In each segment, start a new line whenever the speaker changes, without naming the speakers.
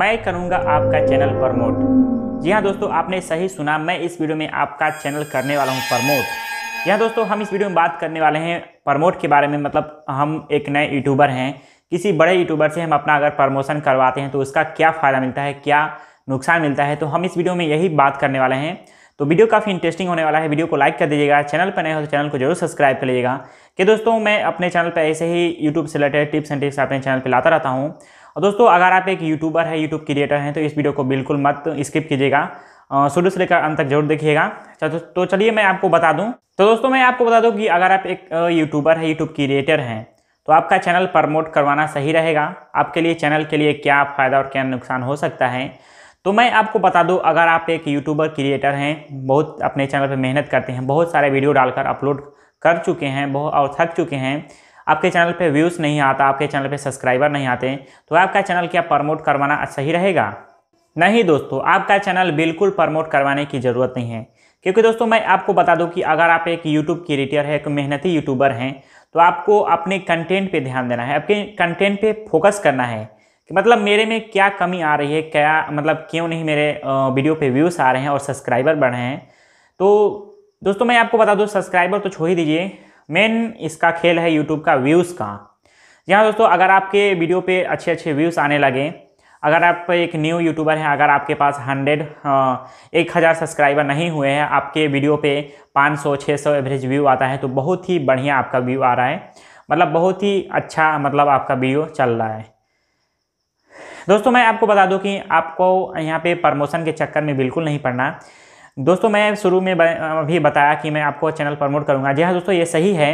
मैं करूँगा आपका चैनल प्रमोट जी हाँ दोस्तों आपने सही सुना मैं इस वीडियो में आपका चैनल करने वाला हूँ प्रमोट यहाँ दोस्तों हम इस वीडियो में बात करने वाले हैं प्रमोट के बारे में मतलब हम एक नए यूट्यूबर हैं किसी बड़े यूट्यूबर से हम अपना अगर प्रमोशन करवाते हैं तो उसका क्या फ़ायदा मिलता है क्या नुकसान मिलता है तो हम इस वीडियो में यही बात करने वाले हैं तो वीडियो काफ़ी इंटरेस्टिंग होने वाला है वीडियो को लाइक कर दीजिएगा चैनल पर नए हो तो चैनल को जरूर सब्सक्राइब कर लीजिएगा कि दोस्तों मैं अपने चैनल पर ऐसे ही यूट्यूब से रिलेटेड टिप्स एंड टिप्स अपने चैनल पर लाता रहता हूँ और दोस्तों अगर आप एक यूट्यूबर है यूट्यूब क्रिएटर हैं तो इस वीडियो को बिल्कुल मत स्किप कीजिएगा शुरू से लेकर अंत तक जरूर देखिएगा अच्छा, तो, तो चलिए मैं आपको बता दूँ तो दोस्तों मैं आपको बता दूँ कि अगर आप एक यूट्यूबर है यूट्यूब क्रिएटर हैं तो आपका चैनल प्रमोट करवाना सही रहेगा आपके लिए चैनल के लिए क्या फ़ायदा और क्या नुकसान हो सकता है तो मैं आपको बता दूं अगर आप एक यूट्यूबर क्रिएटर हैं बहुत अपने चैनल पर मेहनत करते हैं बहुत सारे वीडियो डालकर अपलोड कर चुके हैं बहुत और थक चुके हैं आपके चैनल पे व्यूज़ नहीं आता आपके चैनल पे सब्सक्राइबर नहीं आते तो आपका चैनल क्या प्रमोट करवाना सही रहेगा नहीं दोस्तों आपका चैनल बिल्कुल प्रमोट करवाने की ज़रूरत नहीं है क्योंकि दोस्तों मैं आपको बता दूं कि अगर आप एक यूट्यूब क्रिएटर है एक मेहनती यूट्यूबर हैं तो आपको अपने कंटेंट पे ध्यान देना है आपके कंटेंट पे फोकस करना है कि मतलब मेरे में क्या कमी आ रही है क्या मतलब क्यों नहीं मेरे वीडियो पे व्यूज़ आ रहे हैं और सब्सक्राइबर बढ़ रहे हैं तो दोस्तों मैं आपको बता दूँ सब्सक्राइबर तो छोड़ ही दीजिए मेन इसका खेल है यूट्यूब का व्यूज़ का जी हाँ दोस्तों अगर आपके वीडियो पे अच्छे अच्छे व्यूज़ आने लगे अगर आप एक न्यू यूट्यूबर हैं अगर आपके पास हंड्रेड एक हज़ार सब्सक्राइबर नहीं हुए हैं आपके वीडियो पे 500 600 एवरेज व्यू आता है तो बहुत ही बढ़िया आपका व्यू आ रहा है मतलब बहुत ही अच्छा मतलब आपका वीडियो चल रहा है दोस्तों मैं आपको बता दूं कि आपको यहाँ पे प्रमोशन के चक्कर में बिल्कुल नहीं पड़ना दोस्तों मैं शुरू में अभी बताया कि मैं आपको चैनल प्रमोट करूँगा जी हाँ दोस्तों ये सही है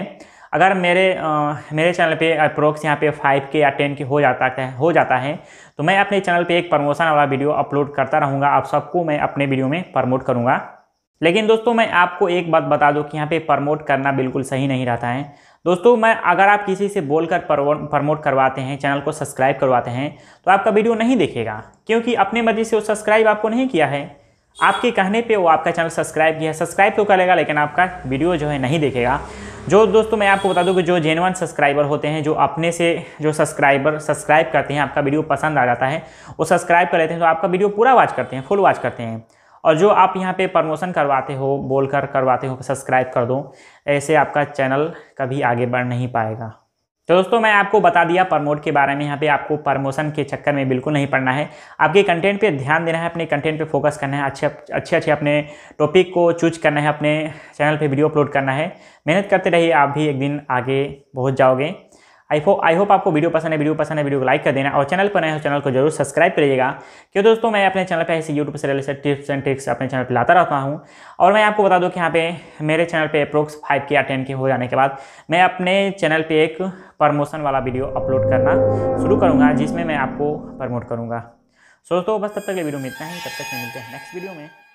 अगर मेरे आ, मेरे चैनल पे अप्रोक्स यहाँ पे फाइव के या टेन के हो जाता है हो जाता है तो मैं अपने चैनल पे एक प्रमोशन वाला वीडियो अपलोड करता रहूँगा आप सबको मैं अपने वीडियो में प्रमोट करूँगा लेकिन दोस्तों मैं आपको एक बात बता दूँ कि यहाँ पे प्रमोट करना बिल्कुल सही नहीं रहता है दोस्तों मैं अगर आप किसी से बोलकर प्रमोट करवाते हैं चैनल को सब्सक्राइब करवाते हैं तो आपका वीडियो नहीं देखेगा क्योंकि अपने मर्जी से वो सब्सक्राइब आपको नहीं किया है आपके कहने पे वो आपका चैनल सब्सक्राइब किया सब्सक्राइब तो करेगा लेकिन आपका वीडियो जो है नहीं देखेगा जो दोस्तों मैं आपको बता दूँ कि जो जेनवन सब्सक्राइबर होते हैं जो अपने से जो सब्सक्राइबर सब्सक्राइब करते हैं आपका वीडियो पसंद आ जाता है वो सब्सक्राइब कर लेते हैं तो आपका वीडियो पूरा वॉच करते हैं फुल वॉच करते हैं और जो आप यहाँ पे प्रमोशन करवाते हो बोल कर करवाते हो सब्सक्राइब कर दो ऐसे आपका चैनल कभी आगे बढ़ नहीं पाएगा तो दोस्तों मैं आपको बता दिया प्रमोट के बारे में यहाँ पे आपको प्रमोशन के चक्कर में बिल्कुल नहीं पड़ना है आपके कंटेंट पे ध्यान देना है अपने कंटेंट पे फोकस करना है अच्छे अच्छे अच्छे अपने टॉपिक को चूज करना है अपने चैनल पे वीडियो अपलोड करना है मेहनत करते रहिए आप भी एक दिन आगे पहुँच जाओगे आई होप आई होप आपको वीडियो पसंद है वीडियो पसंद है वीडियो को लाइक कर देना और चैनल पर नए हो चैनल को जरूर सब्सक्राइब करिएगा क्योंकि दोस्तों मैं अपने चैनल पर ऐसे यूट्यूब से रिलेटेड टिप्स एंड ट्रिक्स अपने चैनल पर लाता रहता हूँ और मैं आपको बता दूँ कि यहाँ पे मेरे चैनल पर अप्रोक्स फाइव के या टेन के हो जाने के बाद मैं अपने चैनल पर एक प्रमोशन वाला वीडियो अपलोड करना शुरू करूँगा जिसमें मैं आपको प्रमोट करूँगा सो दोस्तों बस तब तक ये वीडियो में इतना ही तब तक मिलते हैं नेक्स्ट वीडियो में